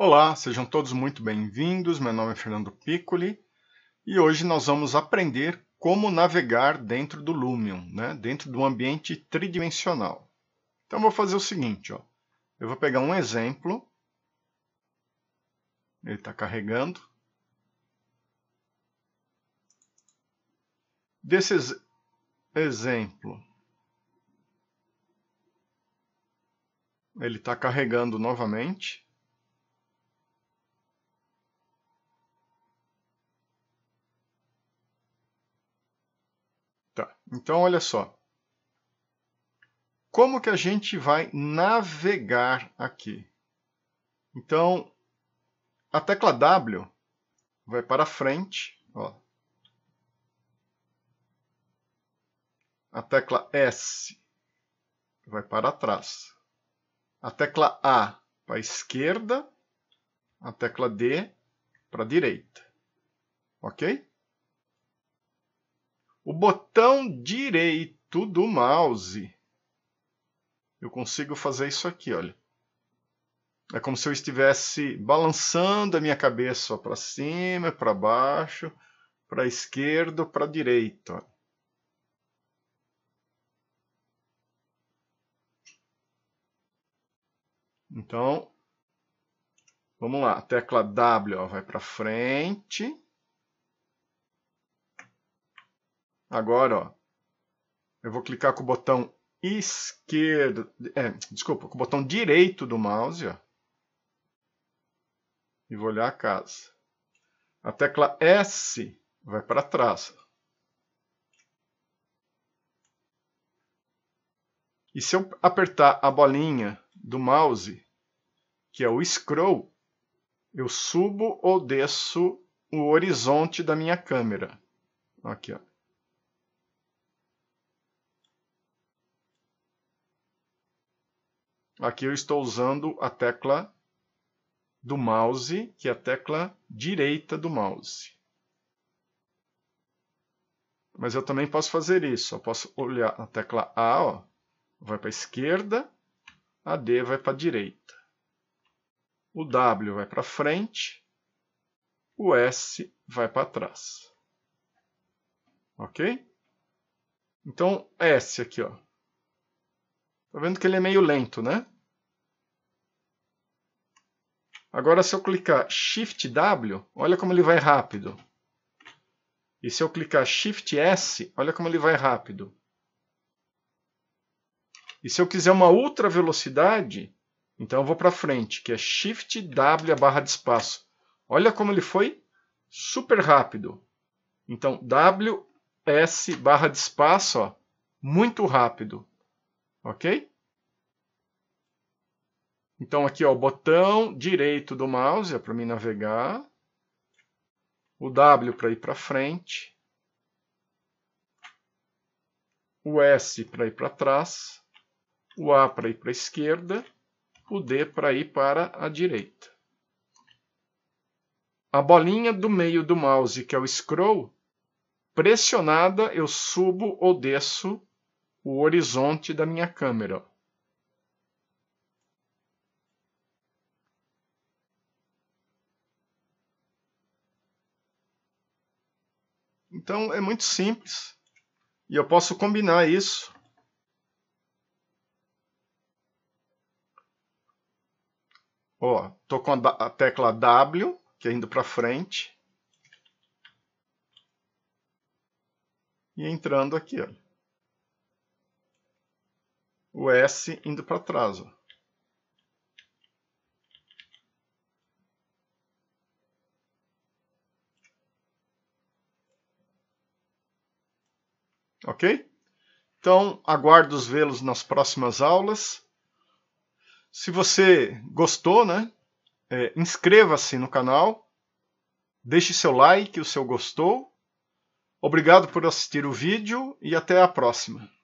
Olá, sejam todos muito bem-vindos. Meu nome é Fernando Piccoli e hoje nós vamos aprender como navegar dentro do Lumion, né? dentro do ambiente tridimensional. Então, vou fazer o seguinte: ó. eu vou pegar um exemplo, ele está carregando. Desse ex exemplo, ele está carregando novamente. Tá, então olha só. Como que a gente vai navegar aqui? Então, a tecla W vai para frente, ó. A tecla S vai para trás. A tecla A para a esquerda, a tecla D para a direita. Ok? o botão direito do mouse, eu consigo fazer isso aqui, olha. É como se eu estivesse balançando a minha cabeça para cima, para baixo, para a esquerda, para a direita. Olha. Então, vamos lá. tecla W ó, vai para frente. Agora, ó, eu vou clicar com o botão esquerdo, é, desculpa, com o botão direito do mouse, ó, e vou olhar a casa. A tecla S vai para trás. E se eu apertar a bolinha do mouse, que é o scroll, eu subo ou desço o horizonte da minha câmera. Aqui, ó. Aqui eu estou usando a tecla do mouse, que é a tecla direita do mouse. Mas eu também posso fazer isso. Eu posso olhar a tecla A, ó, vai para a esquerda, a D vai para a direita. O W vai para frente, o S vai para trás. Ok? Então, S aqui, ó. Tá vendo que ele é meio lento, né? Agora, se eu clicar Shift W, olha como ele vai rápido. E se eu clicar Shift S, olha como ele vai rápido. E se eu quiser uma outra velocidade, então eu vou para frente, que é Shift W a barra de espaço. Olha como ele foi super rápido. Então, W, S, barra de espaço, ó, muito rápido. Ok? Então aqui ó, o botão direito do mouse é para mim navegar. O W para ir para frente. O S para ir para trás. O A para ir para a esquerda. O D para ir para a direita. A bolinha do meio do mouse, que é o scroll, pressionada eu subo ou desço o horizonte da minha câmera. Então é muito simples e eu posso combinar isso Ó, tô com a, tecla W, que é indo para frente. E entrando aqui, o S indo para trás. Ó. Ok? Então, aguardo os vê-los nas próximas aulas. Se você gostou, né? É, Inscreva-se no canal, deixe seu like, o seu gostou. Obrigado por assistir o vídeo e até a próxima.